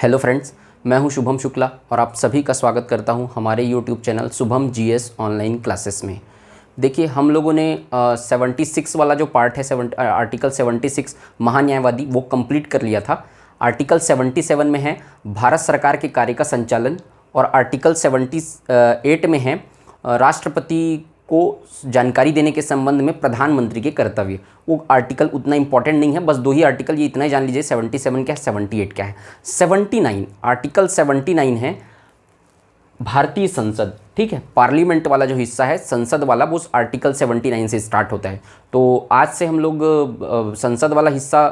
hello friends मैं हूं शुभम शुक्ला और आप सभी का स्वागत करता हूं हमारे YouTube channel Shubham GS online classes में देखिए हम लोगों ने सेवेंटी सिक्स वाला जो पार्ट है सेवन आर्टिकल सेवेंटी सिक्स महान्यायवादी वो कंप्लीट कर लिया था आर्टिकल सेवेंटी सेवन में है भारत सरकार के कार्य का संचालन और आर्टिकल सेवेंटी एट में है राष्ट्रपति को जानकारी देने के संबंध में प्रधानमंत्री के कर्तव्य वो आर्टिकल उतना इंपॉर्टेंट नहीं है बस दो ही आर्टिकल ये इतना ही जान लीजिए 77 क्या है 78 क्या है 79 आर्टिकल 79 है भारतीय संसद ठीक है पार्लियामेंट वाला जो हिस्सा है संसद वाला वो उस आर्टिकल 79 से स्टार्ट होता है तो आज से हम लोग संसद वाला हिस्सा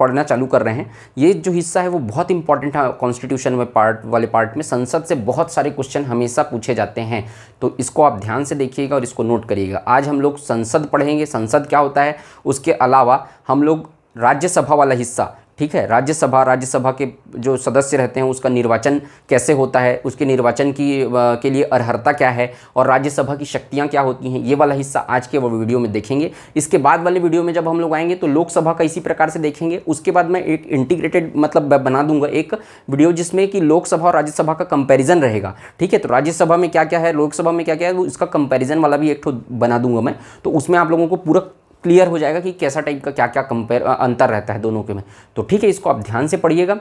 पढ़ना चालू कर रहे हैं ये जो हिस्सा है वो बहुत इंपॉर्टेंट है कॉन्स्टिट्यूशन में पार्ट वाले पार्ट में संसद से बहुत सारे क्वेश्चन हमेशा पूछे जाते हैं तो इसको आप ध्यान से देखिएगा और इसको नोट करिएगा आज हम लोग संसद पढ़ेंगे संसद क्या होता है उसके अलावा हम लोग राज्यसभा वाला हिस्सा ठीक है राज्यसभा राज्यसभा के जो सदस्य रहते हैं उसका निर्वाचन कैसे होता है उसके निर्वाचन की आ, के लिए अर्हता क्या है और राज्यसभा की शक्तियाँ क्या होती हैं ये वाला हिस्सा आज के वीडियो में देखेंगे इसके बाद वाले वीडियो में जब हम लोग आएंगे तो लोकसभा का इसी प्रकार से देखेंगे उसके बाद मैं एक इंटीग्रेटेड मतलब बना दूंगा एक वीडियो जिसमें कि लोकसभा और राज्यसभा का कंपेरिजन रहेगा ठीक है तो राज्यसभा में क्या क्या है लोकसभा में क्या क्या है वो इसका कंपेरिजन वाला भी एक बना दूंगा मैं तो उसमें आप लोगों को पूरा क्लियर हो जाएगा कि कैसा टाइप का क्या क्या कंपेयर अंतर रहता है दोनों के में तो ठीक है इसको आप ध्यान से पढ़िएगा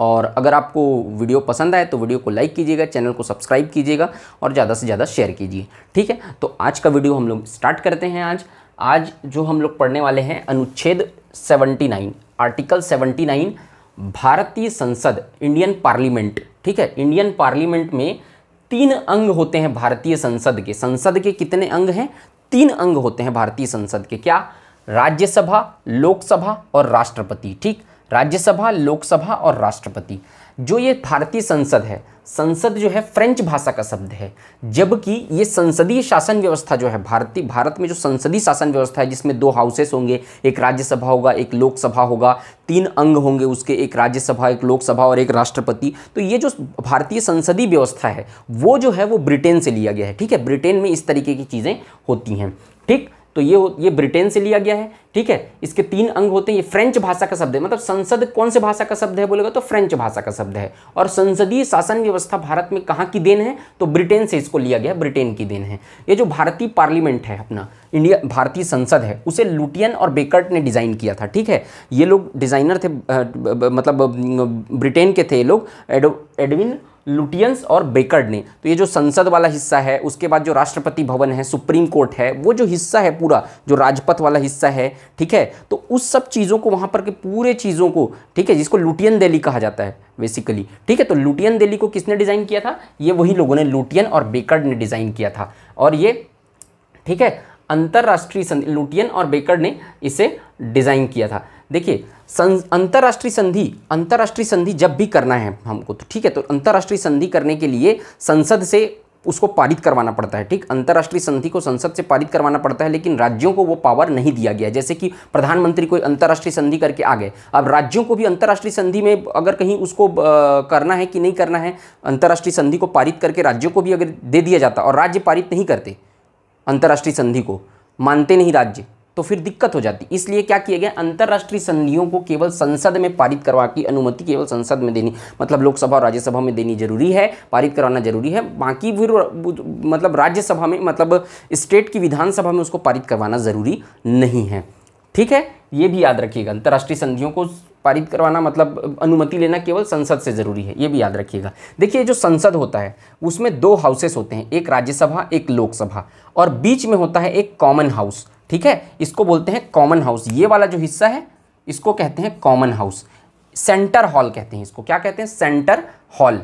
और अगर आपको वीडियो पसंद आए तो वीडियो को लाइक कीजिएगा चैनल को सब्सक्राइब कीजिएगा और ज़्यादा से ज़्यादा शेयर कीजिए ठीक है तो आज का वीडियो हम लोग स्टार्ट करते हैं आज आज जो हम लोग पढ़ने वाले हैं अनुच्छेद 79 आर्टिकल 79 भारतीय संसद इंडियन पार्लियामेंट ठीक है इंडियन पार्लियामेंट में तीन अंग होते हैं भारतीय संसद के संसद के कितने अंग हैं तीन अंग होते हैं भारतीय संसद के क्या राज्यसभा लोकसभा और राष्ट्रपति ठीक राज्यसभा लोकसभा और राष्ट्रपति जो ये भारतीय संसद है संसद जो है फ्रेंच भाषा का शब्द है जबकि ये संसदीय शासन व्यवस्था जो है भारतीय भारत में जो संसदीय शासन व्यवस्था है जिसमें दो हाउसेस होंगे एक राज्यसभा होगा एक लोकसभा होगा तीन अंग होंगे उसके एक राज्यसभा एक लोकसभा और एक राष्ट्रपति तो ये जो भारतीय संसदीय व्यवस्था है वो जो है वो ब्रिटेन से लिया गया है ठीक है ब्रिटेन में इस तरीके की चीज़ें होती हैं ठीक तो ये ये ब्रिटेन से लिया गया है ठीक है इसके तीन अंग होते हैं ये फ्रेंच भाषा का शब्द है मतलब संसद कौन से भाषा का शब्द है बोलेगा तो फ्रेंच भाषा का शब्द है और संसदीय शासन व्यवस्था भारत में कहाँ की देन है तो ब्रिटेन से इसको लिया गया ब्रिटेन की देन है ये जो भारतीय पार्लियामेंट है अपना इंडिया भारतीय संसद है उसे लुटियन और बेकर्ट ने डिज़ाइन किया था ठीक है ये लोग डिज़ाइनर थे मतलब ब्रिटेन के थे ये लोग एडविन लुटियंस और बेकर्ड ने तो ये जो संसद वाला हिस्सा है उसके बाद जो राष्ट्रपति भवन है सुप्रीम कोर्ट है वो जो हिस्सा है पूरा जो राजपथ वाला हिस्सा है ठीक है तो उस सब चीज़ों को वहाँ पर के पूरे चीज़ों को ठीक है जिसको लुटियन दिल्ली कहा जाता है बेसिकली ठीक है तो लुटियन दिल्ली को किसने डिज़ाइन किया था ये वही लोगों ने लुटियन और बेकर्ड ने डिज़ाइन किया था और ये ठीक है अंतर्राष्ट्रीय लुटियन और बेकर्ड ने इसे डिज़ाइन किया था देखिए अंतर्राष्ट्रीय संधि अंतर्राष्ट्रीय संधि जब भी करना है हमको तो ठीक है तो अंतर्राष्ट्रीय संधि करने के लिए संसद से उसको पारित करवाना पड़ता है ठीक अंतर्राष्ट्रीय संधि को संसद से पारित करवाना पड़ता है लेकिन राज्यों को वो पावर नहीं दिया गया जैसे कि प्रधानमंत्री कोई अंतर्राष्ट्रीय संधि करके आ गए अब राज्यों को भी अंतर्राष्ट्रीय संधि में अगर कहीं उसको आ, करना है कि नहीं करना है अंतर्राष्ट्रीय संधि को पारित करके राज्यों को भी अगर दे दिया जाता और राज्य पारित नहीं करते अंतर्राष्ट्रीय संधि को मानते नहीं राज्य तो फिर दिक्कत हो जाती इसलिए क्या किए गए अंतर्राष्ट्रीय संधियों को केवल संसद में पारित करवा की अनुमति केवल संसद में देनी मतलब लोकसभा और राज्यसभा में देनी जरूरी है पारित करवाना जरूरी है बाकी फिर मतलब राज्यसभा में मतलब स्टेट की विधानसभा में उसको पारित करवाना ज़रूरी नहीं है ठीक है ये भी याद रखिएगा अंतर्राष्ट्रीय संधियों को पारित करवाना मतलब अनुमति लेना केवल संसद से ज़रूरी है ये भी याद रखिएगा देखिए जो संसद होता है उसमें दो हाउसेस होते हैं एक राज्यसभा एक लोकसभा और बीच में होता है एक कॉमन हाउस ठीक है इसको बोलते हैं कॉमन हाउस ये वाला जो हिस्सा है इसको कहते हैं कॉमन हाउस सेंटर हॉल कहते हैं इसको क्या कहते हैं सेंटर हॉल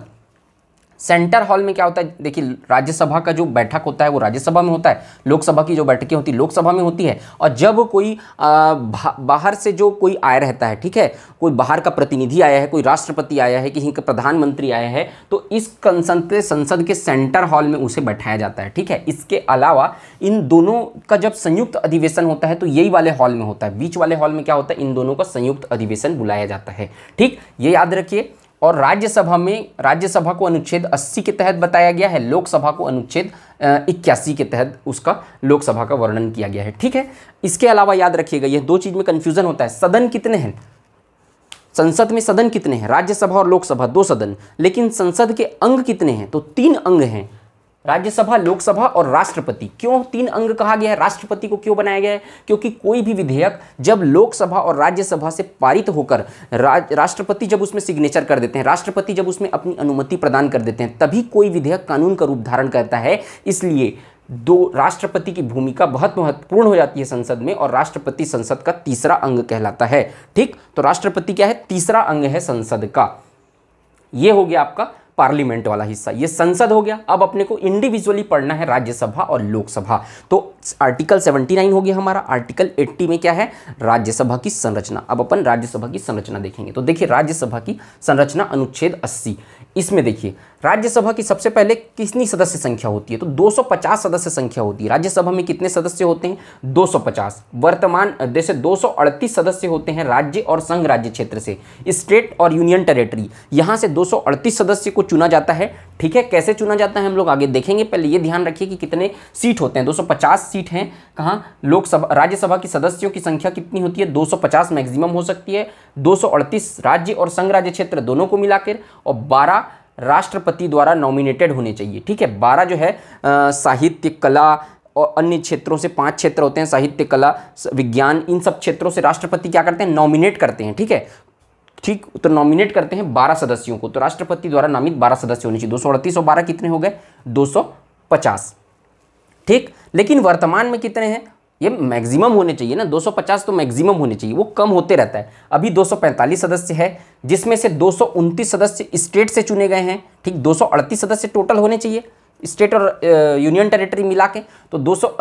सेंटर हॉल में क्या होता है देखिए राज्यसभा का जो बैठक होता है वो राज्यसभा में होता है लोकसभा की जो बैठकें होती है लोकसभा में होती है और जब कोई आ, बाहर से जो कोई आया रहता है ठीक है कोई बाहर का प्रतिनिधि आया है कोई राष्ट्रपति आया है किसी का प्रधानमंत्री आया है तो इस संसद संसद के सेंटर हॉल में उसे बैठाया जाता है ठीक है इसके अलावा इन दोनों का जब संयुक्त अधिवेशन होता है तो यही वाले हॉल में होता है बीच वाले हॉल में क्या होता है इन दोनों का संयुक्त अधिवेशन बुलाया जाता है ठीक ये याद रखिए और राज्यसभा में राज्यसभा को अनुच्छेद 80 के तहत बताया गया है लोकसभा को अनुच्छेद इक्यासी के तहत उसका लोकसभा का वर्णन किया गया है ठीक है इसके अलावा याद रखिएगा ये दो चीज़ में कन्फ्यूजन होता है सदन कितने हैं संसद में सदन कितने हैं राज्यसभा और लोकसभा दो सदन लेकिन संसद के अंग कितने हैं तो तीन अंग हैं राज्यसभा लोकसभा और राष्ट्रपति क्यों तीन अंग कहा गया है राष्ट्रपति को क्यों बनाया गया है क्योंकि कोई भी विधेयक जब लोकसभा और राज्यसभा से पारित होकर राष्ट्रपति जब उसमें सिग्नेचर कर देते हैं राष्ट्रपति जब उसमें अपनी अनुमति प्रदान कर देते हैं तभी कोई विधेयक कानून का रूप धारण करता है इसलिए दो राष्ट्रपति की भूमिका बहुत महत्वपूर्ण हो जाती है संसद में और राष्ट्रपति संसद का तीसरा अंग कहलाता है ठीक तो राष्ट्रपति क्या है तीसरा अंग है संसद का ये हो गया आपका पार्लियामेंट वाला हिस्सा ये संसद हो गया अब अपने को इंडिविजुअली पढ़ना है राज्यसभा और लोकसभा तो आर्टिकल 79 हो गया हमारा आर्टिकल 80 में क्या है राज्यसभा की संरचना अब अपन राज्यसभा की संरचना देखेंगे तो देखिए राज्यसभा की संरचना अनुच्छेद 80 इसमें देखिए राज्यसभा की सबसे पहले कितनी सदस्य संख्या होती है तो 250 सदस्य संख्या होती है राज्यसभा में कितने सदस्य होते हैं 250 वर्तमान जैसे दो सदस्य होते हैं राज्य और संघ राज्य क्षेत्र से स्टेट और यूनियन टेरिटरी यहाँ से 238 सदस्य को चुना जाता है ठीक है कैसे चुना जाता है हम लोग आगे देखेंगे पहले ये ध्यान रखिए कि कितने सीट होते हैं 250 सीट हैं कहाँ लोकसभा राज्यसभा की सदस्यों की संख्या कितनी होती है 250 मैक्सिमम हो सकती है दो राज्य और संघ राज्य क्षेत्र दोनों को मिलाकर और बारह राष्ट्रपति द्वारा नॉमिनेटेड होने चाहिए ठीक है बारह जो है साहित्य कला और अन्य क्षेत्रों से पांच क्षेत्र होते हैं साहित्य कला विज्ञान इन सब क्षेत्रों से राष्ट्रपति क्या करते हैं नॉमिनेट करते हैं ठीक है ठीक तो नॉमिनेट करते हैं बारह सदस्यों को तो राष्ट्रपति द्वारा नामित बारह सदस्य होने चाहिए दो सौ अड़तीस और बारह कितने हो गए दो सौ पचास ठीक लेकिन वर्तमान में कितने हैं ये मैक्सिमम होने चाहिए ना 250 तो मैक्सिमम होने चाहिए वो कम होते रहता है अभी 245 सदस्य है जिसमें से दो सदस्य स्टेट से चुने गए हैं ठीक दो सदस्य टोटल होने चाहिए स्टेट और यूनियन टेरिटरी मिला के तो दो सौ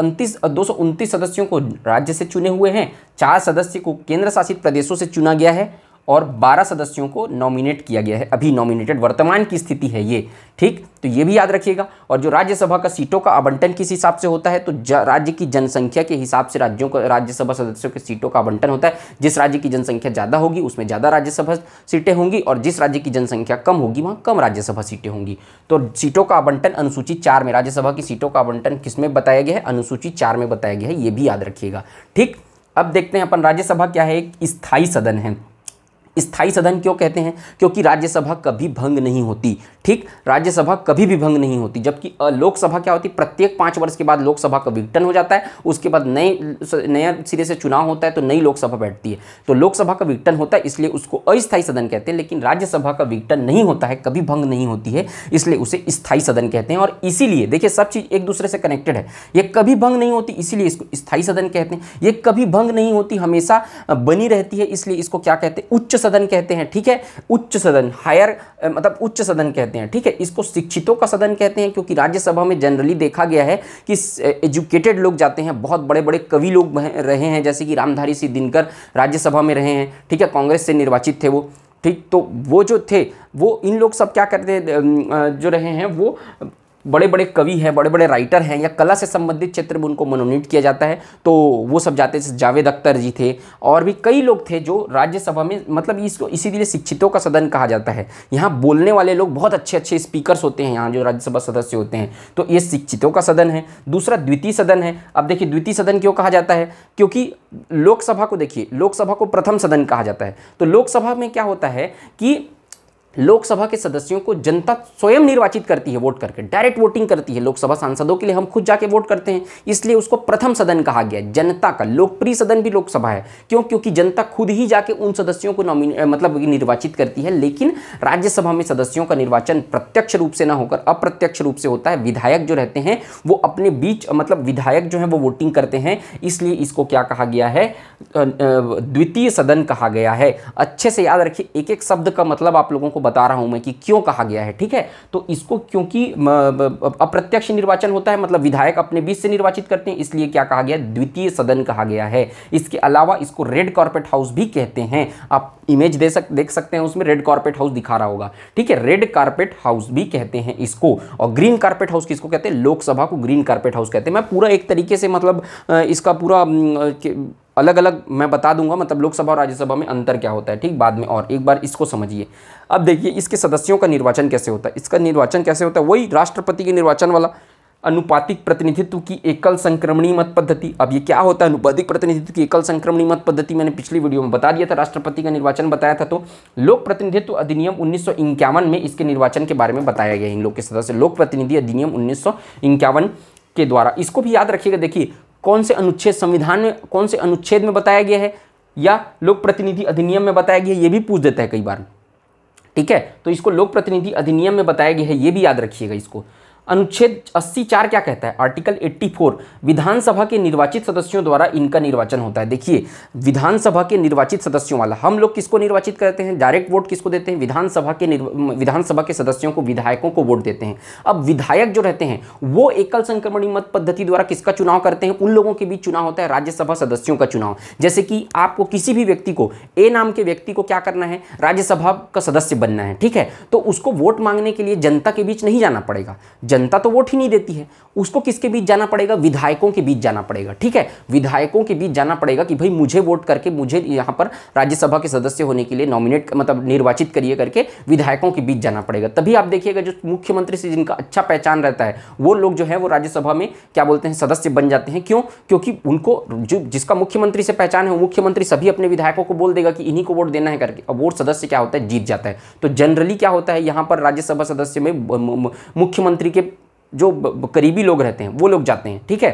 सदस्यों को राज्य से चुने हुए हैं चार सदस्य को केंद्र शासित प्रदेशों से चुना गया है और 12 सदस्यों को नॉमिनेट किया गया है अभी नॉमिनेटेड वर्तमान की स्थिति है ये ठीक तो ये भी याद रखिएगा और जो राज्यसभा का सीटों का आवंटन किस हिसाब से होता है तो राज्य की जनसंख्या के हिसाब से राज्यों को राज्यसभा सदस्यों के सीटों का आवंटन होता है जिस राज्य की जनसंख्या ज़्यादा होगी उसमें ज़्यादा राज्यसभा सीटें होंगी और जिस राज्य की जनसंख्या कम होगी वहाँ कम राज्यसभा सीटें होंगी तो सीटों का आवंटन अनुसूची चार में राज्यसभा की सीटों का आवंटन किस में बताया गया है अनुसूची चार में बताया गया है ये भी याद रखिएगा ठीक अब देखते हैं अपन राज्यसभा क्या है एक स्थायी सदन है स्थाई सदन क्यों कहते हैं क्योंकि राज्यसभा कभी भंग नहीं होती ठीक राज्यसभा कभी भी भंग नहीं होती जबकि लोकसभा क्या होती प्रत्येक पांच वर्ष के बाद लोकसभा का विघटन हो जाता है उसके बाद नए नया सिरे से चुनाव होता है तो नई लोकसभा बैठती है तो लोकसभा का विघटन होता है इसलिए उसको अस्थायी सदन कहते हैं लेकिन राज्यसभा का विघटन नहीं होता है कभी भंग नहीं होती है इसलिए उसे स्थायी सदन कहते हैं और इसीलिए देखिए सब चीज़ एक दूसरे से कनेक्टेड है ये कभी भंग नहीं होती इसीलिए इसको स्थायी सदन कहते हैं ये कभी भंग नहीं होती हमेशा बनी रहती है इसलिए इसको क्या कहते हैं उच्च सदन कहते हैं ठीक है उच्च सदन हायर मतलब उच्च सदन कहते हैं ठीक है इसको शिक्षितों का सदन कहते हैं क्योंकि राज्यसभा में जनरली देखा गया है कि एजुकेटेड लोग जाते हैं बहुत बड़े बड़े कवि लोग रहे हैं जैसे कि रामधारी सिंह दिनकर राज्यसभा में रहे हैं ठीक है कांग्रेस से निर्वाचित थे वो ठीक तो वो जो थे वो इन लोग सब क्या करते जो रहे हैं वो बड़े बड़े कवि हैं बड़े बड़े राइटर हैं या कला से संबंधित क्षेत्र में उनको मनोनीत किया जाता है तो वो सब जाते जैसे जावेद अख्तर जी थे और भी कई लोग थे जो राज्यसभा में मतलब इसको इसीलिए शिक्षितों का सदन कहा जाता है यहाँ बोलने वाले लोग बहुत अच्छे अच्छे स्पीकर्स होते हैं यहाँ जो राज्यसभा सदस्य होते हैं तो ये शिक्षितों का सदन है दूसरा द्वितीय सदन है अब देखिए द्वितीय सदन क्यों कहा जाता है क्योंकि लोकसभा को देखिए लोकसभा को प्रथम सदन कहा जाता है तो लोकसभा में क्या होता है कि लोकसभा के सदस्यों को जनता स्वयं निर्वाचित करती है वोट करके डायरेक्ट वोटिंग करती है लोकसभा सांसदों के लिए हम खुद जाके वोट करते हैं इसलिए उसको प्रथम सदन कहा गया जनता का लोकप्रिय सदन भी लोकसभा है क्यों क्योंकि जनता खुद ही जाके उन सदस्यों को मतलब निर्वाचित करती है लेकिन राज्यसभा में सदस्यों का निर्वाचन प्रत्यक्ष रूप से ना होकर अप्रत्यक्ष रूप से होता है विधायक जो रहते हैं वो अपने बीच मतलब विधायक जो है वो वोटिंग करते हैं इसलिए इसको क्या कहा गया है द्वितीय सदन कहा गया है अच्छे से याद रखिए एक एक शब्द का मतलब आप लोगों को बता रहा हूं मैं कि क्यों कहा गया है ठीक है तो इसको क्योंकि अप्रत्यक्ष निर्वाचन होता है मतलब विधायक अपने बीच से निर्वाचित करते हैं इसलिए क्या कहा गया द्वितीय सदन कहा गया है इसके अलावा इसको रेड कॉर्पेट हाउस भी कहते हैं आप इमेज दे सक देख सकते हैं उसमें रेड कॉर्पेट हाउस दिखा रहा होगा ठीक है रेड कार्पेट हाउस भी कहते हैं इसको और ग्रीन कार्पेट हाउस किसको कहते हैं लोकसभा को ग्रीन कार्पेट हाउस कहते हैं मैं पूरा एक तरीके से मतलब इसका पूरा अलग अलग मैं बता दूंगा मतलब लोकसभा और राज्यसभा में अंतर क्या होता है ठीक बाद में और एक बार इसको समझिए अब देखिए इसके सदस्यों का निर्वाचन कैसे होता है इसका निर्वाचन कैसे होता है वही राष्ट्रपति के निर्वाचन वाला अनुपातिक प्रतिनिधित्व की एकल संक्रमणीय मत पद्धति अब ये क्या होता है अनुपातिक प्रतिनिधित्व की एकल संक्रमणीय मत पद्धति मैंने पिछली वीडियो में बता दिया था राष्ट्रपति का निर्वाचन बताया था तो लोक प्रतिनिधित्व अधिनियम उन्नीस में इसके निर्वाचन के बारे में बताया गया इन लोग के सदस्य लोक प्रतिनिधि अधिनियम उन्नीस के द्वारा इसको भी याद रखिएगा देखिए कौन से अनुच्छेद संविधान में कौन से अनुच्छेद में बताया गया है या लोक प्रतिनिधि अधिनियम में बताया गया है ये भी पूछ देता है कई बार ठीक है तो इसको लोक प्रतिनिधि अधिनियम में बताया गया है ये भी याद रखिएगा इसको अनुच्छेद अस्सी चार क्या कहता है आर्टिकल 84 विधानसभा के निर्वाचित सदस्यों द्वारा इनका निर्वाचन होता है देखिए विधानसभा के निर्वाचित सदस्यों वाला हम लोग किसको निर्वाचित करते हैं डायरेक्ट वोट किसको देते हैं विधानसभा के विधानसभा के सदस्यों को विधायकों को वोट देते हैं अब विधायक जो रहते हैं वो एकल संक्रमणी मत पद्धति द्वारा किसका चुनाव करते हैं उन लोगों के बीच चुनाव होता है राज्यसभा सदस्यों का चुनाव जैसे कि आपको किसी भी व्यक्ति को ए नाम के व्यक्ति को क्या करना है राज्यसभा का सदस्य बनना है ठीक है तो उसको वोट मांगने के लिए जनता के बीच नहीं जाना पड़ेगा जनता तो वोट ही नहीं देती है उसको किसके बीच जाना पड़ेगा विधायकों के बीच जाना पड़ेगा ठीक है विधायकों के बीच जाना पड़ेगा कि भाई मुझे वोट करके मुझे यहाँ पर राज्यसभा के सदस्य होने के लिए नॉमिनेट मतलब निर्वाचित करिए करके विधायकों के बीच जाना पड़ेगा तभी आप देखिएगा जो मुख्यमंत्री से जिनका अच्छा पहचान रहता है वो लोग जो है वो राज्यसभा में क्या बोलते हैं सदस्य बन जाते हैं क्यों क्योंकि उनको जो जिसका मुख्यमंत्री से पहचान है मुख्यमंत्री सभी अपने विधायकों को बोल देगा कि इन्हीं को वोट देना है करके और वोट सदस्य क्या होता है जीत जाता है तो जनरली क्या होता है यहाँ पर राज्यसभा सदस्य में मुख्यमंत्री के जो करीबी लोग रहते हैं वो लोग जाते हैं ठीक है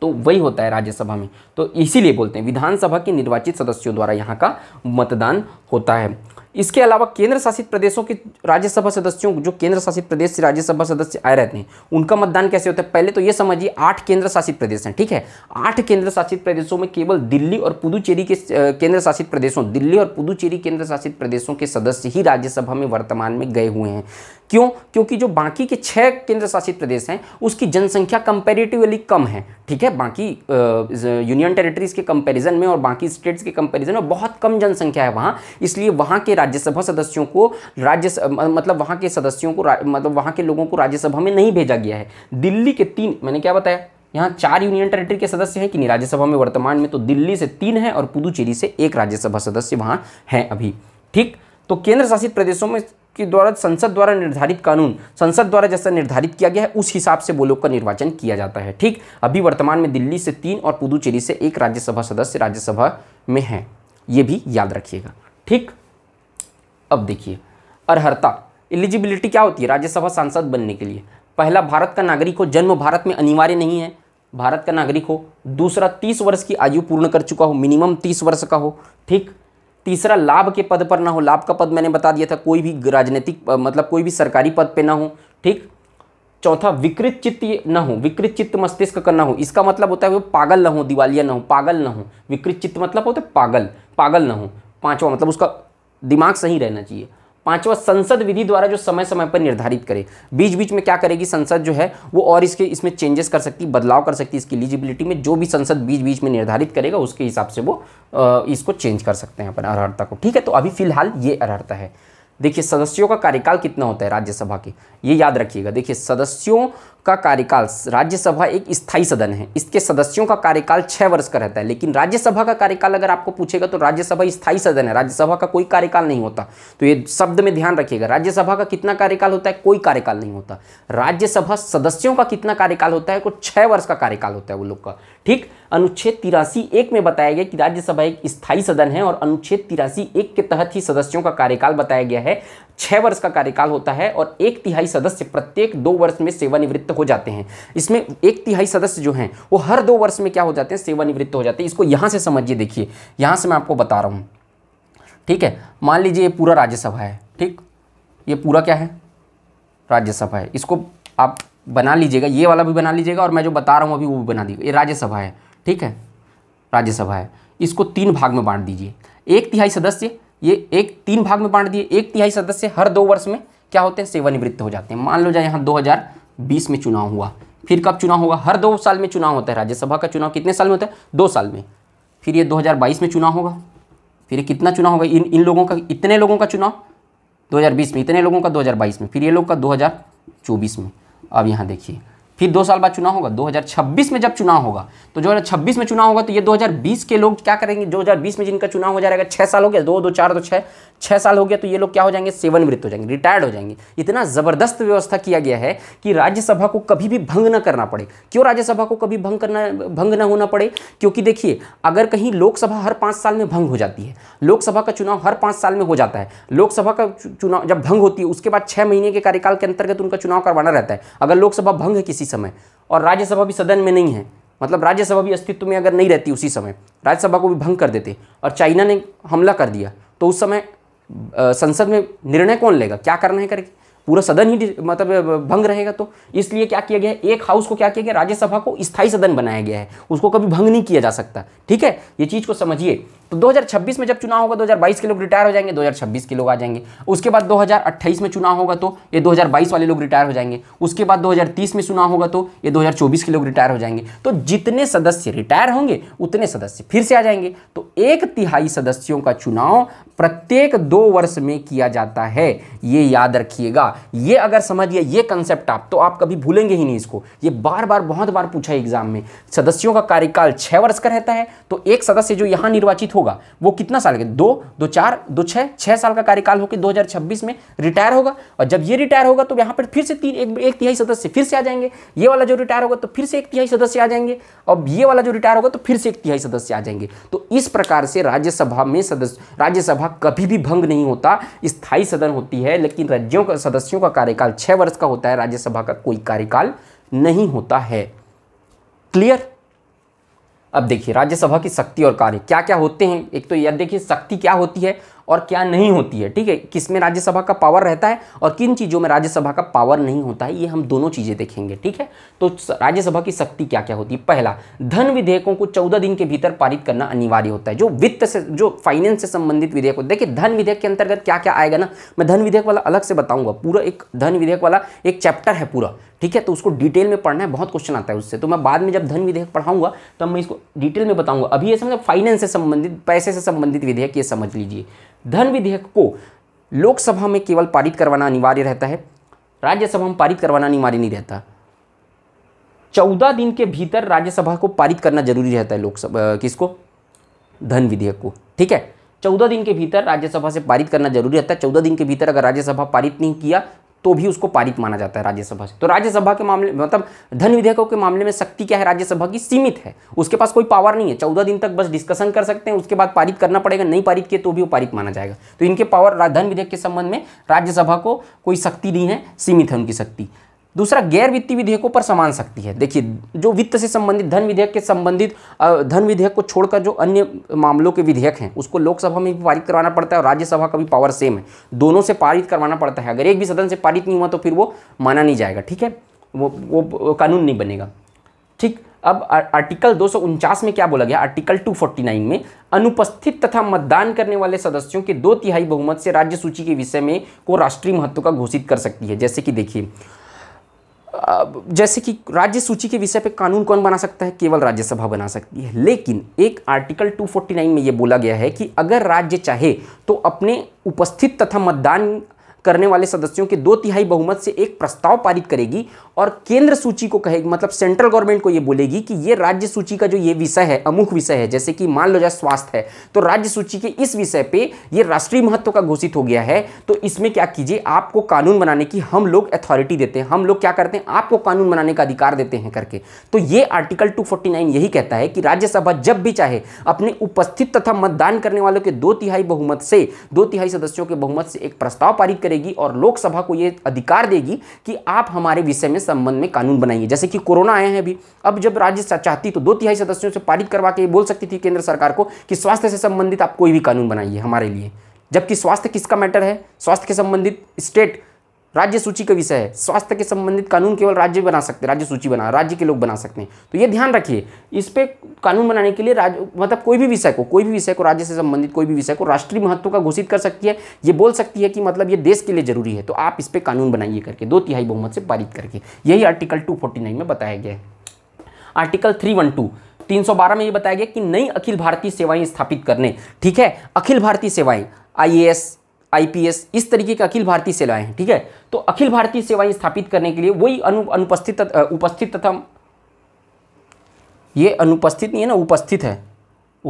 तो वही होता है राज्यसभा में तो इसीलिए बोलते हैं विधानसभा के निर्वाचित सदस्यों द्वारा यहाँ का मतदान होता है इसके अलावा केंद्र शासित प्रदेशों के राज्यसभा सदस्यों जो केंद्र शासित प्रदेश से राज्यसभा सदस्य आए रहते हैं उनका मतदान कैसे होता है पहले तो ये समझिए आठ केंद्र शासित प्रदेश हैं ठीक है आठ केंद्र शासित प्रदेशों में केवल दिल्ली और पुदुचेरी के केंद्र शासित प्रदेशों दिल्ली और पुदुचेरी केंद्र शासित प्रदेशों के सदस्य ही राज्यसभा में वर्तमान में गए हुए हैं क्यों क्योंकि जो बाकी के छः केंद्र शासित प्रदेश हैं उसकी जनसंख्या कंपेरेटिवली कम है ठीक है बाकी यूनियन टेरिटरीज के कंपैरिजन में और बाकी स्टेट्स के कंपैरिजन में बहुत कम जनसंख्या है वहाँ इसलिए वहाँ के राज्यसभा सदस्यों को राज्य मतलब वहाँ के सदस्यों को मतलब वहाँ के लोगों को राज्यसभा में नहीं भेजा गया है दिल्ली के तीन मैंने क्या बताया यहाँ चार यूनियन टेरिटरी के सदस्य हैं कि नहीं राज्यसभा में वर्तमान में तो दिल्ली से तीन है और पुदुचेरी से एक राज्यसभा सदस्य वहाँ हैं अभी ठीक तो केंद्र शासित प्रदेशों में के द्वारा संसद द्वारा निर्धारित कानून संसद द्वारा जैसा निर्धारित किया गया है उस हिसाब से वो लोग का निर्वाचन किया जाता है ठीक अभी वर्तमान में दिल्ली से तीन और पुदुचेरी से एक राज्यसभा सदस्य राज्यसभा में है ये भी याद रखिएगा ठीक अब देखिए अर्हता एलिजिबिलिटी क्या होती है राज्यसभा सांसद बनने के लिए पहला भारत का नागरिक हो जन्म भारत में अनिवार्य नहीं है भारत का नागरिक हो दूसरा तीस वर्ष की आयु पूर्ण कर चुका हो मिनिमम तीस वर्ष का हो ठीक तीसरा लाभ के पद पर ना हो लाभ का पद मैंने बता दिया था कोई भी राजनीतिक मतलब कोई भी सरकारी पद पे ना हो ठीक चौथा विकृत चित्त ना हो विकृत चित्त मस्तिष्क का ना हो इसका मतलब होता है वो पागल ना हो दिवालिया ना हो पागल ना हो विकृत चित्त मतलब होता है पागल पागल ना हो पांचवा मतलब उसका दिमाग सही रहना चाहिए पांचवा संसद विधि द्वारा जो समय समय पर निर्धारित करे बीच बीच में क्या करेगी संसद जो है वो और इसके इसमें चेंजेस कर सकती बदलाव कर सकती इसकी एलिजिबिलिटी में जो भी संसद बीच बीच में निर्धारित करेगा उसके हिसाब से वो इसको चेंज कर सकते हैं अपन अर्हता को ठीक है तो अभी फिलहाल ये अर्हता है देखिए सदस्यों का कार्यकाल कितना होता है राज्यसभा के ये याद रखिएगा देखिए सदस्यों का कार्यकाल राज्यसभा एक स्थायी सदन है इसके सदस्यों का कार्यकाल छः वर्ष का रहता है लेकिन राज्यसभा का कार्यकाल अगर आपको पूछेगा तो राज्यसभा स्थायी सदन है राज्यसभा का कोई कार्यकाल नहीं होता तो ये शब्द में ध्यान रखिएगा राज्यसभा का कितना कार्यकाल होता है कोई कार्यकाल नहीं होता राज्यसभा सदस्यों का कितना कार्यकाल होता है छह छः वर्ष का कार्यकाल होता है वो लोग का ठीक अनुच्छेद तिरासी एक में बताया गया कि राज्यसभा एक स्थायी सदन है और अनुच्छेद तिरासी एक के तहत ही सदस्यों का कार्यकाल बताया गया है छः वर्ष का कार्यकाल होता है और एक तिहाई सदस्य प्रत्येक दो वर्ष में सेवानिवृत्त हो जाते हैं इसमें एक तिहाई सदस्य जो हैं वो हर दो वर्ष में क्या हो जाते हैं सेवानिवृत्त हो जाते हैं इसको यहाँ से समझिए देखिए यहां से मैं आपको बता रहा हूँ ठीक है मान लीजिए ये पूरा राज्यसभा है ठीक ये पूरा क्या है राज्यसभा है इसको आप बना लीजिएगा ये वाला भी बना लीजिएगा और मैं जो बता रहा हूँ अभी वो भी बना दीजिएगा ये राज्यसभा है ठीक है राज्यसभा है इसको तीन भाग में बांट दीजिए एक तिहाई सदस्य ये एक तीन भाग में बांट दिए एक तिहाई सदस्य हर दो वर्ष में क्या होते हैं सेवानिवृत्त हो जाते हैं मान लो जाए यहाँ बीस में चुनाव हुआ फिर कब चुनाव होगा हर दो साल में चुनाव होता है राज्यसभा का चुनाव कितने साल में होता है दो साल में फिर ये 2022 में चुनाव होगा फिर ये कितना चुनाव होगा इन इन लोगों का इतने लोगों का चुनाव 2020 में इतने लोगों का 2022 में फिर ये लोग का 2024 में अब यहाँ देखिए फिर दो साल बाद चुनाव होगा 2026 में जब चुनाव होगा तो 2026 में चुनाव होगा तो ये 2020 के लोग क्या करेंगे 2020 में जिनका चुनाव हो जाएगा छह साल हो गया दो दो चार दो तो छः छह साल हो गया तो ये लोग क्या हो जाएंगे सेवन हो जाएंगे रिटायर्ड हो जाएंगे इतना ज़बरदस्त व्यवस्था किया गया है कि राज्यसभा को कभी भी भंग न करना पड़े क्यों राज्यसभा को कभी भंग करना भंग न होना पड़े क्योंकि देखिए अगर कहीं लोकसभा हर पांच साल में भंग हो जाती है लोकसभा का चुनाव हर पांच साल में हो जाता है लोकसभा का चुनाव जब भंग होती है उसके बाद छह महीने के कार्यकाल के अंतर्गत उनका चुनाव करवाना रहता है अगर लोकसभा भंग है किसी समय और राज्यसभा भी सदन में नहीं है मतलब राज्यसभा भी अस्तित्व में अगर नहीं रहती उसी समय राज्यसभा को भी भंग कर देते और चाइना ने हमला कर दिया तो उस समय संसद में निर्णय कौन लेगा क्या करना है करके पूरा सदन ही मतलब भंग रहेगा तो इसलिए क्या किया गया है एक हाउस को क्या किया गया राज्यसभा को स्थायी सदन बनाया गया है उसको कभी भंग नहीं किया जा सकता ठीक है ये चीज़ को समझिए तो 2026 में जब चुनाव होगा 2022 के लोग रिटायर हो जाएंगे 2026 के लोग आ जाएंगे उसके बाद 2028 में चुनाव होगा तो ये 2022 वाले लोग रिटायर हो जाएंगे उसके बाद 2030 में चुनाव होगा तो ये 2024 के लोग रिटायर हो जाएंगे तो जितने सदस्य रिटायर होंगे उतने सदस्य फिर से आ जाएंगे तो एक तिहाई सदस्यों का चुनाव प्रत्येक दो वर्ष में किया जाता है ये याद रखिएगा ये अगर समझिए ये कंसेप्ट आप तो आप कभी भूलेंगे ही नहीं इसको ये बार बार बहुत बार पूछा है एग्जाम में सदस्यों का कार्यकाल छः वर्ष का रहता है तो एक सदस्य जो यहाँ निर्वाचित होगा वो कितना साल का दो दो चार दो छः छः साल का कार्यकाल होकर 2026 में रिटायर होगा और जब ये रिटायर होगा तो यहाँ पर फिर से तीन एक, एक तिहाई सदस्य फिर से आ जाएंगे ये वाला जो रिटायर होगा तो फिर से एक तिहाई सदस्य आ जाएंगे और ये वाला जो रिटायर होगा तो फिर से एक तिहाई सदस्य आ जाएंगे तो इस प्रकार से राज्यसभा में सदस्य राज्यसभा कभी भी भंग नहीं होता स्थायी सदन होती है लेकिन राज्यों का सदस्यों का कार्यकाल छः वर्ष का होता है राज्यसभा का कोई कार्यकाल नहीं होता है क्लियर अब देखिए राज्यसभा की शक्ति और कार्य क्या क्या होते हैं एक तो यह देखिए शक्ति क्या होती है और क्या नहीं होती है ठीक है किस में राज्यसभा का पावर रहता है और किन चीज़ों में राज्यसभा का पावर नहीं होता है ये हम दोनों चीज़ें देखेंगे ठीक है तो राज्यसभा की शक्ति क्या क्या होती है पहला धन विधेयकों को चौदह दिन के भीतर पारित करना अनिवार्य होता है जो वित्त से जो फाइनेंस से संबंधित विधेयक होता है देखिए धन विधेयक के अंतर्गत क्या क्या आएगा ना मैं धन विधेयक वाला अलग से बताऊंगा पूरा एक धन विधेयक वाला एक चैप्टर है पूरा ठीक है तो उसको डिटेल में पढ़ना है बहुत क्वेश्चन आता है उससे तो मैं बाद में जब धन विधेयक पढ़ाऊंगा तब तो मैं इसको डिटेल में बताऊंगा अभी ये समझ फाइनेंस से संबंधित पैसे से संबंधित विधेयक ये समझ लीजिए धन विधेयक को लोकसभा में केवल पारित करवाना अनिवार्य रहता है राज्यसभा में पारित करवाना अनिवार्य नहीं रहता चौदह दिन के भीतर राज्यसभा को पारित करना जरूरी रहता है लोकसभा किसको धन विधेयक को ठीक है चौदह दिन के भीतर राज्यसभा से पारित करना जरूरी रहता है चौदह दिन के भीतर अगर राज्यसभा पारित नहीं किया तो भी उसको पारित माना जाता है राज्यसभा से तो राज्यसभा के मामले मतलब धन विधेयकों के मामले में शक्ति क्या है राज्यसभा की सीमित है उसके पास कोई पावर नहीं है चौदह दिन तक बस डिस्कशन कर सकते हैं उसके बाद पारित करना पड़ेगा नहीं पारित किए तो भी वो पारित माना जाएगा तो इनके पावर धन विधेयक के संबंध में राज्यसभा को कोई शक्ति नहीं है सीमित है उनकी शक्ति दूसरा गैर वित्तीय विधेयकों पर समान सकती है देखिए जो वित्त से संबंधित धन विधेयक के संबंधित धन विधेयक को छोड़कर जो अन्य मामलों के विधेयक हैं उसको लोकसभा में भी पारित करवाना पड़ता है और राज्यसभा का भी पावर सेम है दोनों से पारित करवाना पड़ता है अगर एक भी सदन से पारित नहीं हुआ तो फिर वो माना नहीं जाएगा ठीक है वो वो कानून नहीं बनेगा ठीक अब आर्टिकल दो में क्या बोला गया आर्टिकल 249 में अनुपस्थित तथा मतदान करने वाले सदस्यों के दो तिहाई बहुमत से राज्य सूची के विषय में को राष्ट्रीय महत्व का घोषित कर सकती है जैसे कि देखिए जैसे कि राज्य सूची के विषय पे कानून कौन बना सकता है केवल राज्यसभा बना सकती है लेकिन एक आर्टिकल 249 में ये बोला गया है कि अगर राज्य चाहे तो अपने उपस्थित तथा मतदान करने वाले सदस्यों के दो तिहाई बहुमत से एक प्रस्ताव पारित करेगी और केंद्र सूची को कहेगी मतलब सेंट्रल गवर्नमेंट को ये बोलेगी कि ये राज्य सूची का जो ये विषय है अमुख विषय है जैसे कि मान लो जाए स्वास्थ्य है तो राज्य सूची के इस विषय पे ये राष्ट्रीय महत्व का घोषित हो गया है तो इसमें क्या कीजिए आपको कानून बनाने की हम लोग अथॉरिटी देते हैं हम लोग क्या करते हैं आपको कानून बनाने का अधिकार देते हैं करके तो ये आर्टिकल टू यही कहता है कि राज्यसभा जब भी चाहे अपने उपस्थित तथा मतदान करने वालों के दो तिहाई बहुमत से दो तिहाई सदस्यों के बहुमत से एक प्रस्ताव पारित करेगी देगी और लोकसभा को ये अधिकार देगी कि आप हमारे विषय में संबंध में कानून बनाइए जैसे कि कोरोना आए हैं अभी अब जब राज्य चाहती तो दो तिहाई सदस्यों से पारित करवा के बोल सकती थी केंद्र सरकार को कि स्वास्थ्य से संबंधित आप कोई भी कानून बनाइए हमारे लिए जबकि स्वास्थ्य किसका मैटर है स्वास्थ्य के संबंधित स्टेट राज्य सूची का विषय है स्वास्थ्य के संबंधित कानून केवल राज्य बना सकते राज्य सूची बना राज्य के लोग बना सकते हैं तो ये ध्यान रखिए इस पर कानून बनाने के लिए राज्य मतलब कोई भी विषय को कोई भी विषय को राज्य से संबंधित कोई भी विषय को राष्ट्रीय महत्व का घोषित कर सकती है ये बोल सकती है कि मतलब ये देश के लिए जरूरी है तो आप इस पर कानून बनाइए करके दो तिहाई बहुमत से पारित करके यही आर्टिकल टू में बताया गया है आर्टिकल थ्री वन टू 312 में ये बताया गया कि नई अखिल भारतीय सेवाएं स्थापित करने ठीक है अखिल भारतीय सेवाएं आईएएस आईपीएस इस तरीके के अखिल भारतीय सेवाएं हैं ठीक है तो अखिल भारतीय सेवाएं स्थापित करने के लिए वही अनु अनुपस्थित उपस्थित तथा ये अनुपस्थित नहीं है ना उपस्थित है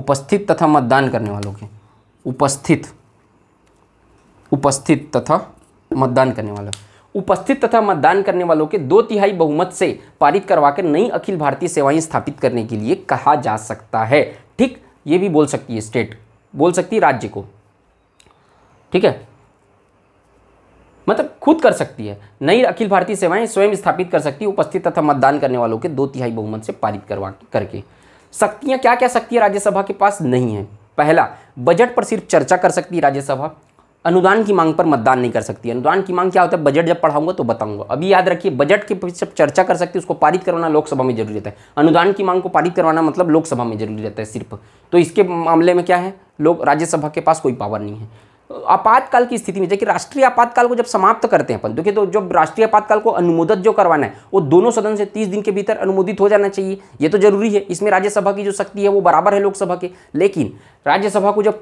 उपस्थित तथा मतदान करने वालों के उपस्थित उपस्थित तथा मतदान करने वालों उपस्थित तथा मतदान करने वालों के दो तिहाई बहुमत से पारित करवाकर नई अखिल भारतीय सेवाएं स्थापित करने के लिए कहा जा सकता है ठीक ये भी बोल सकती है स्टेट बोल सकती है राज्य को ठीक है मतलब खुद कर सकती है नई अखिल भारतीय सेवाएं स्वयं स्थापित कर सकती है उपस्थित तथा मतदान करने वालों के दो तिहाई बहुमत से पारित करवा करके शक्तियां क्या क्या है राज्यसभा के पास नहीं है पहला बजट पर सिर्फ चर्चा कर सकती है राज्यसभा अनुदान की मांग पर मतदान नहीं कर सकती अनुदान की मांग क्या होता है बजट जब पढ़ाऊंगा तो बताऊंगा अभी याद रखिए बजट के सब चर्चा कर सकती है उसको पारित करवाना लोकसभा में जरूरी रहता है अनुदान की मांग को पारित करवाना मतलब लोकसभा में जरूरी रहता है सिर्फ तो इसके मामले में क्या है लोग राज्यसभा के पास कोई पावर नहीं है आपातकाल की स्थिति में जबकि राष्ट्रीय आपातकाल को जब समाप्त करते हैं अपन देखिए तो जब राष्ट्रीय आपातकाल को अनुमोदित जो करवाना है वो दोनों सदन से तीस दिन के भीतर अनुमोदित हो जाना चाहिए ये तो जरूरी है इसमें राज्यसभा की जो शक्ति है वो बराबर है लोकसभा के लेकिन राज्यसभा को जब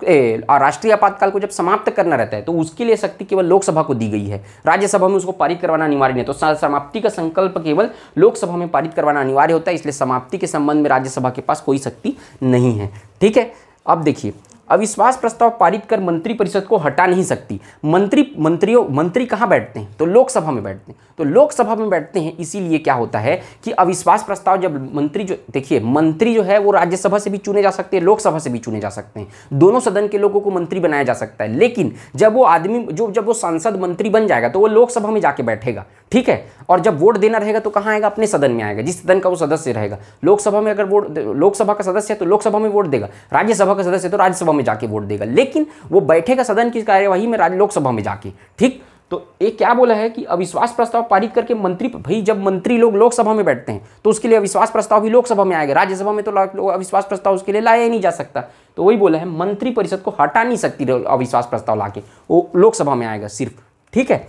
राष्ट्रीय आपातकाल को जब समाप्त करना रहता है तो उसके लिए शक्ति केवल लोकसभा को दी गई है राज्यसभा में उसको पारित करवाना अनिवार्य नहीं तो समाप्ति का संकल्प केवल लोकसभा में पारित करवाना अनिवार्य होता है इसलिए समाप्ति के संबंध में राज्यसभा के पास कोई शक्ति नहीं है ठीक है अब देखिए अविश्वास प्रस्ताव पारित कर मंत्री परिषद को हटा नहीं सकती मंत्री मंत्रियों मंत्री कहाँ बैठते हैं तो लोकसभा में बैठते हैं तो लोकसभा में बैठते हैं इसीलिए क्या होता है कि अविश्वास प्रस्ताव जब मंत्री जो देखिए मंत्री जो है वो राज्यसभा से भी चुने जा सकते हैं लोकसभा से भी चुने जा सकते हैं दोनों सदन के लोगों को मंत्री बनाया जा सकता है लेकिन जब वो आदमी जो जब वो सांसद मंत्री बन जाएगा तो वो लोकसभा में जाके बैठेगा ठीक है और जब वोट देना रहेगा तो कहाँ आएगा अपने सदन में आएगा जिस सदन का वो सदस्य रहेगा लोकसभा में अगर वोट लोकसभा का सदस्य है तो लोकसभा में वोट देगा राज्यसभा का सदस्य है तो राज्यसभा लोकसभा में जाके वोट देगा लेकिन वो बैठेगा सदन की कार्यवाही में राज्य लोकसभा में जाके ठीक तो ये क्या बोला है कि अविश्वास प्रस्ताव पारित करके मंत्री भाई जब मंत्री लोग लोकसभा में बैठते हैं तो उसके लिए अविश्वास प्रस्ताव भी लोकसभा में आएगा राज्यसभा में तो अविश्वास प्रस्ताव उसके लिए लाया ही नहीं जा सकता तो वही बोला है मंत्री परिषद को हटा नहीं सकती अविश्वास प्रस्ताव लाके वो लोकसभा में आएगा सिर्फ ठीक है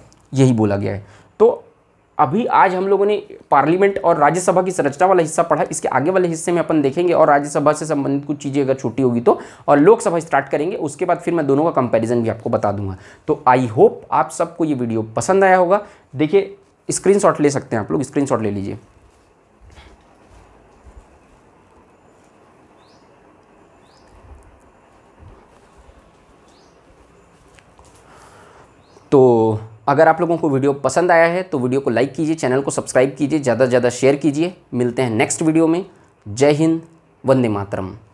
यही बोला गया है अभी आज हम लोगों ने पार्लियामेंट और राज्यसभा की संरचना वाला हिस्सा पढ़ा इसके आगे वाले हिस्से में अपन देखेंगे और राज्यसभा से संबंधित कुछ चीज़ें अगर छुट्टी होगी तो और लोकसभा स्टार्ट करेंगे उसके बाद फिर मैं दोनों का कंपैरिजन भी आपको बता दूंगा तो आई होप आप सबको ये वीडियो पसंद आया होगा देखिए स्क्रीन ले सकते हैं आप लोग स्क्रीन ले लीजिए तो अगर आप लोगों को वीडियो पसंद आया है तो वीडियो को लाइक कीजिए चैनल को सब्सक्राइब कीजिए ज़्यादा से ज़्यादा शेयर कीजिए मिलते हैं नेक्स्ट वीडियो में जय हिंद वंदे मातरम